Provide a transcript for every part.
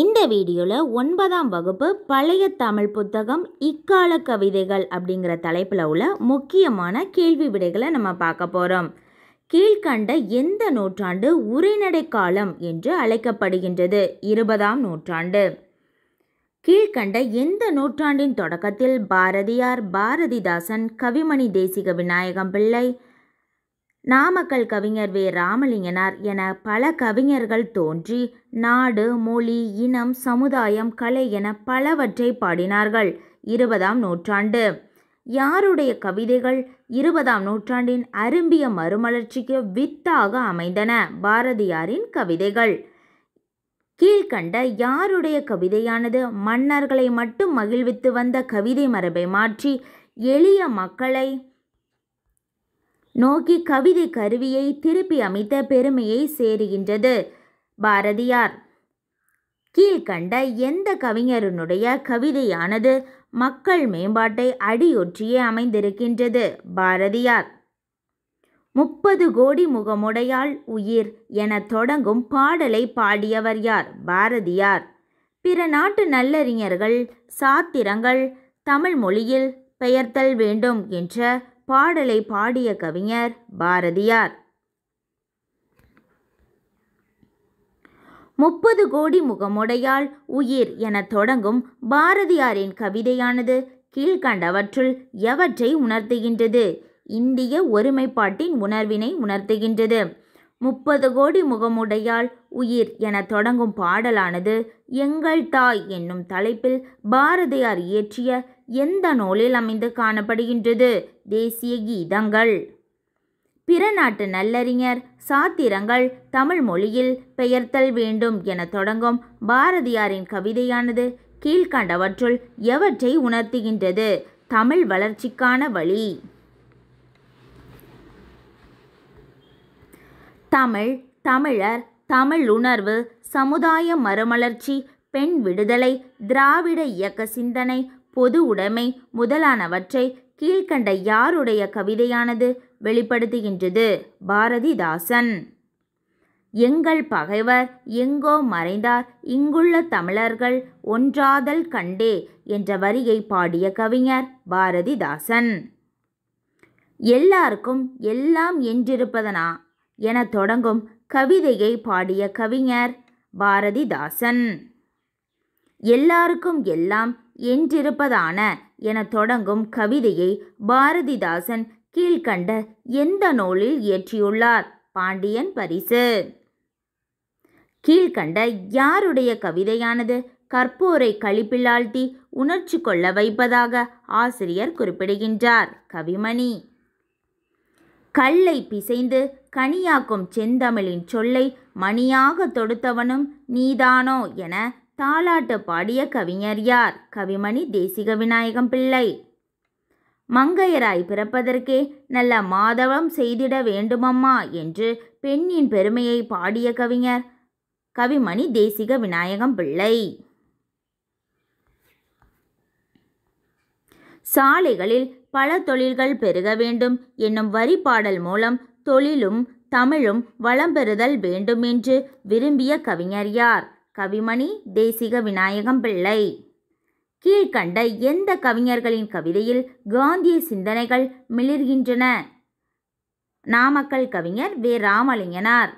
இந்த வீடியோவில் ஒன்பதாம் வகுப்பு பழைய தமிழ் புத்தகம் இக்கால கவிதைகள் அப்படிங்கிற தலைப்பில் உள்ள முக்கியமான கேள்வி விடைகளை நம்ம பார்க்க போகிறோம் கீழ்கண்ட எந்த நூற்றாண்டு உரைநடை காலம் என்று அழைக்கப்படுகின்றது இருபதாம் நூற்றாண்டு கீழ்கண்ட எந்த நூற்றாண்டின் தொடக்கத்தில் பாரதியார் பாரதிதாசன் கவிமணி தேசிக விநாயகம் பிள்ளை நாமக்கல் கவிஞர் வே ராமலிங்கனார் என பல கவிஞர்கள் தோன்றி நாடு மொழி இனம் சமுதாயம் கலை என பலவற்றை பாடினார்கள் இருபதாம் நூற்றாண்டு யாருடைய கவிதைகள் இருபதாம் நூற்றாண்டின் அரும்பிய மறுமலர்ச்சிக்கு வித்தாக அமைந்தன பாரதியாரின் கவிதைகள் கீழ்கண்ட யாருடைய கவிதையானது மன்னர்களை மட்டும் மகிழ்வித்து வந்த கவிதை மரபை மாற்றி எளிய மக்களை நோக்கி கவிதை கருவியை திருப்பி அமைத்த பெருமையை சேருகின்றது பாரதியார் கீழ்கண்ட எந்த கவிஞருனுடைய கவிதையானது மக்கள் மேம்பாட்டை அடியொற்றியே அமைந்திருக்கின்றது பாரதியார் முப்பது கோடி முகமுடையாள் உயிர் என தொடங்கும் பாடலை பாடியவர் யார் பாரதியார் பிற நாட்டு நல்லறிஞர்கள் சாத்திரங்கள் தமிழ் மொழியில் பெயர்த்தல் வேண்டும் என்ற பாடலை பாடிய கவிஞர் பாரதியார் முப்பது கோடி முகமுடையால் உயிர் என தொடங்கும் பாரதியாரின் கவிதையானது கீழ்கண்டவற்றுள் எவற்றை உணர்த்துகின்றது இந்திய ஒருமைப்பாட்டின் உணர்வினை உணர்த்துகின்றது முப்பது கோடி முகமுடையால் உயிர் என தொடங்கும் பாடலானது எங்கள் தாய் என்னும் தலைப்பில் பாரதியார் இயற்றிய எந்த நூலில் அமைந்து காணப்படுகின்றது தேசிய கீதங்கள் பிற நாட்டு நல்லறிஞர் சாத்திரங்கள் தமிழ் மொழியில் பெயர்த்தல் வேண்டும் என தொடங்கும் பாரதியாரின் கவிதையானது கீழ்கண்டவற்றுள் எவற்றை உணர்த்துகின்றது தமிழ் வளர்ச்சிக்கான வழி தமிழ் தமிழர் தமிழ் உணர்வு சமுதாய மறுமலர்ச்சி பெண் விடுதலை திராவிட இயக்க சிந்தனை பொது உடைமை முதலானவற்றை கீழ்கண்ட யாருடைய கவிதையானது வெளிப்படுத்துகின்றது பாரதிதாசன் எங்கள் பகைவர் எங்கோ மறைந்தார் இங்குள்ள தமிழர்கள் ஒன்றாதல் கண்டே என்ற வரியை பாடிய கவிஞர் பாரதிதாசன் எல்லாருக்கும் எல்லாம் என்றிருப்பதனா என தொடங்கும் கவிதையை பாடிய கவிஞர் பாரதிதாசன் எல்லாருக்கும் எல்லாம் என்றிருப்பதான என தொடங்கும் கவிதையை பாரதிதாசன் கீழ்கண்ட எந்த நூலில் இயற்றியுள்ளார் பாண்டியன் பரிசு கீழ்கண்ட யாருடைய கவிதையானது கற்போரை கழிப்பிலாழ்த்தி உணர்ச்சி கொள்ள வைப்பதாக ஆசிரியர் குறிப்பிடுகின்றார் கவிமணி கல்லை பிசைந்து கனியாக்கும் செந்தமிழின் சொல்லை மணியாக தொடுத்தவனும் நீதானோ என தாலாட்டு பாடிய கவிஞர் யார் கவிமணி தேசிக விநாயகம் பிள்ளை மங்கையராய் பிறப்பதற்கே நல்ல மாதவம் செய்திட வேண்டுமம்மா என்று பெண்ணின் பெருமையை பாடிய கவிஞர் கவிமணி தேசிக விநாயகம் பிள்ளை சாலைகளில் பல தொழில்கள் பெருக வேண்டும் என்னும் வரி பாடல் மூலம் தொழிலும் தமிழும் வளம் பெறுதல் வேண்டும் என்று விரும்பிய கவிஞர் யார் கவிமணி தேசிக விநாயகம் பிள்ளை கீழ்கண்ட எந்த கவிஞர்களின் கவிதையில் காந்திய சிந்தனைகள் மிளிர்கின்றன நாமக்கல் கவிஞர் வே ராமலிங்கனார்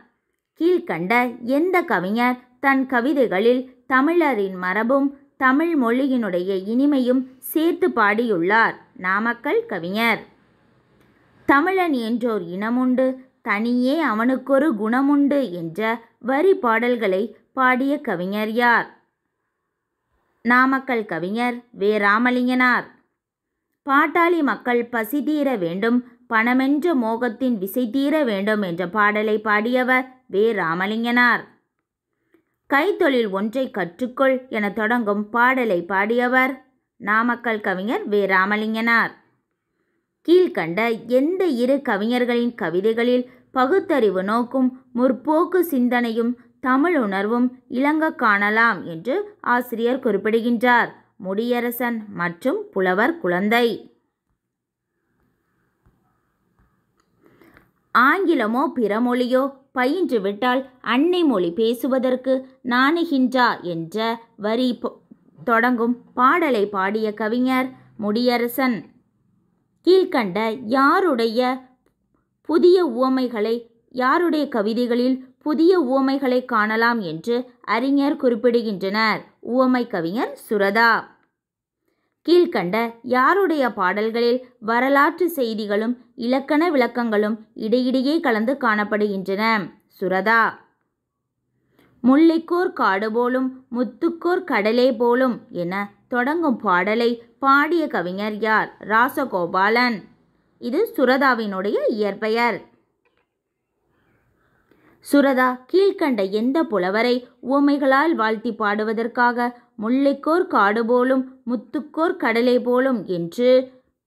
கீழ்கண்ட எந்த கவிஞர் தன் கவிதைகளில் தமிழரின் மரபும் தமிழ் மொழியினுடைய இனிமையும் சேர்த்து பாடியுள்ளார் நாமக்கல் கவிஞர் தமிழன் என்றோர் இனமுண்டு தனியே அவனுக்கொரு குணமுண்டு என்ற வரி பாடல்களை பாடிய கவிஞர் யார் நாமக்கல் கவிஞர் வே ராமலிங்கனார் பாட்டாளி மக்கள் பசி தீர வேண்டும் பணமென்ற மோகத்தின் விசை தீர வேண்டும் என்ற பாடலை பாடியவர் வே ராமலிங்கனார் கைத்தொழில் ஒன்றை கற்றுக்கொள் என தொடங்கும் பாடலை பாடியவர் நாமக்கல் கவிஞர் வே ராமலிங்கனார் கீழ்கண்ட எந்த இரு கவிஞர்களின் கவிதைகளில் பகுத்தறிவு நோக்கும் முற்போக்கு சிந்தனையும் தமிழ் உணர்வும் இளங்க காணலாம் என்று ஆசிரியர் குறிப்பிடுகின்றார் முடியரசன் மற்றும் புலவர் குழந்தை ஆங்கிலமோ பிற மொழியோ பயின்றுவிட்டால் அன்னை மொழி பேசுவதற்கு நாணுகின்றா என்ற வரி தொடங்கும் பாடலை பாடிய கவிஞர் முடியரசன் கீழ்கண்ட யாருடைய புதிய உவமைகளை யாருடைய கவிதைகளில் புதிய உவமைகளை காணலாம் என்று அறிஞர் குறிப்பிடுகின்றனர் உவமை கவிஞர் சுரதா கீழ்கண்ட யாருடைய பாடல்களில் வரலாற்று செய்திகளும் இலக்கண விளக்கங்களும் இடையிடையே கலந்து காணப்படுகின்றன சுரதா முல்லைக்கோர் காடு போலும் முத்துக்கோர் கடலே போலும் என தொடங்கும் பாடலை பாடிய கவிஞர் யார் ராசகோபாலன் இது சுரதாவினுடைய இயற்பெயர் சுரதா கீழ்கண்ட எந்த புலவரை உவமைகளால் வாழ்த்தி பாடுவதற்காக முல்லைக்கோர் காடு போலும் முத்துக்கோர் கடலை போலும் என்று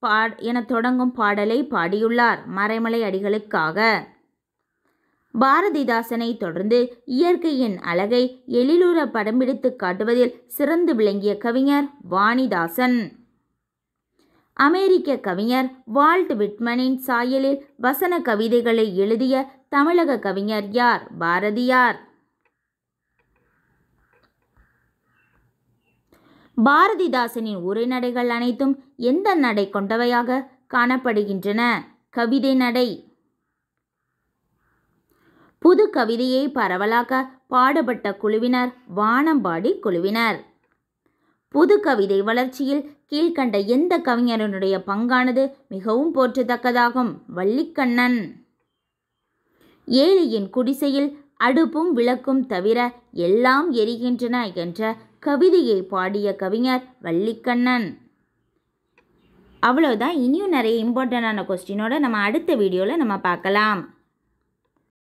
பா என தொடங்கும் பாடலை பாடியுள்ளார் மறைமலை அடிகளுக்காக பாரதிதாசனை தொடர்ந்து இயற்கையின் அழகை எழிலுற படம்பிடித்து காட்டுவதில் சிறந்து விளங்கிய கவிஞர் வாணிதாசன் அமெரிக்க கவிஞர் வால்ட் விட்மனின் சாயலில் வசன கவிதைகளை எழுதிய தமிழக கவிஞர் யார் பாரதியார் பாரதிதாசனின் உரைநடைகள் அனைத்தும் எந்த நடை கொண்டவையாக காணப்படுகின்றன கவிதை நடை புது கவிதையை பரவலாக்க பாடுபட்ட குழுவினர் வானம்பாடி குழுவினர் புது கவிதை வளர்ச்சியில் கீழ்கண்ட எந்த கவிஞரனுடைய பங்கானது மிகவும் போற்றத்தக்கதாகும் வள்ளிக்கண்ணன் ஏழையின் குடிசையில் அடுப்பும் விளக்கும் தவிர எல்லாம் எரிகின்றன என்ற கவிதையை பாடிய கவிஞர் வள்ளிக்கண்ணன் அவ்வளோதான் இனியும் நிறைய இம்பார்ட்டண்டான கொஸ்டினோட நம்ம அடுத்த வீடியோவில் நம்ம பார்க்கலாம்